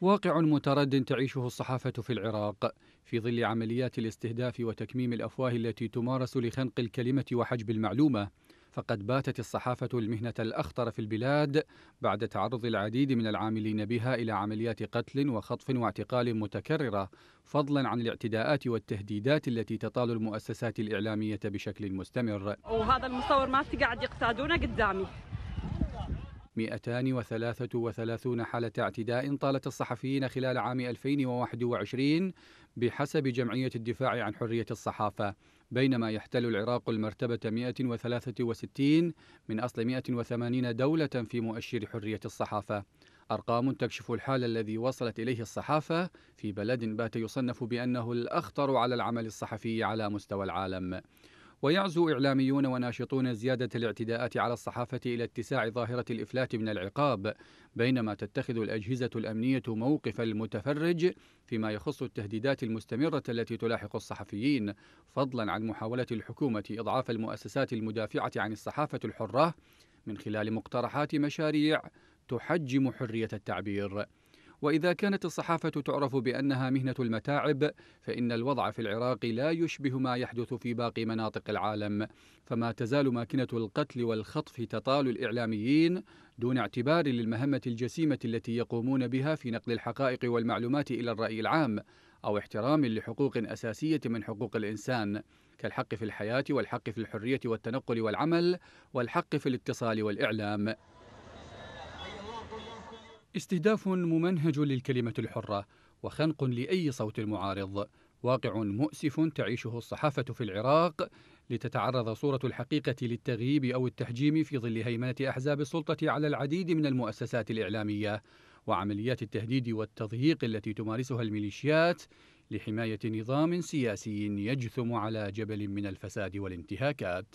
واقع متردد تعيشه الصحافة في العراق في ظل عمليات الاستهداف وتكميم الأفواه التي تمارس لخنق الكلمة وحجب المعلومة فقد باتت الصحافة المهنة الأخطر في البلاد بعد تعرض العديد من العاملين بها إلى عمليات قتل وخطف واعتقال متكررة فضلا عن الاعتداءات والتهديدات التي تطال المؤسسات الإعلامية بشكل مستمر وهذا المصور ما قاعد يقتادونه قدامي 233 حالة اعتداء طالت الصحفيين خلال عام 2021 بحسب جمعية الدفاع عن حرية الصحافة بينما يحتل العراق المرتبة 163 من أصل 180 دولة في مؤشر حرية الصحافة أرقام تكشف الحال الذي وصلت إليه الصحافة في بلد بات يصنف بأنه الأخطر على العمل الصحفي على مستوى العالم ويعزو إعلاميون وناشطون زيادة الاعتداءات على الصحافة إلى اتساع ظاهرة الإفلات من العقاب بينما تتخذ الأجهزة الأمنية موقف المتفرج فيما يخص التهديدات المستمرة التي تلاحق الصحفيين فضلا عن محاولة الحكومة إضعاف المؤسسات المدافعة عن الصحافة الحرة من خلال مقترحات مشاريع تحجم حرية التعبير وإذا كانت الصحافة تعرف بأنها مهنة المتاعب فإن الوضع في العراق لا يشبه ما يحدث في باقي مناطق العالم فما تزال ماكنة القتل والخطف تطال الإعلاميين دون اعتبار للمهمة الجسيمة التي يقومون بها في نقل الحقائق والمعلومات إلى الرأي العام أو احترام لحقوق أساسية من حقوق الإنسان كالحق في الحياة والحق في الحرية والتنقل والعمل والحق في الاتصال والإعلام استهداف ممنهج للكلمة الحرة وخنق لأي صوت معارض واقع مؤسف تعيشه الصحافة في العراق لتتعرض صورة الحقيقة للتغييب أو التحجيم في ظل هيمنة أحزاب السلطة على العديد من المؤسسات الإعلامية وعمليات التهديد والتضييق التي تمارسها الميليشيات لحماية نظام سياسي يجثم على جبل من الفساد والانتهاكات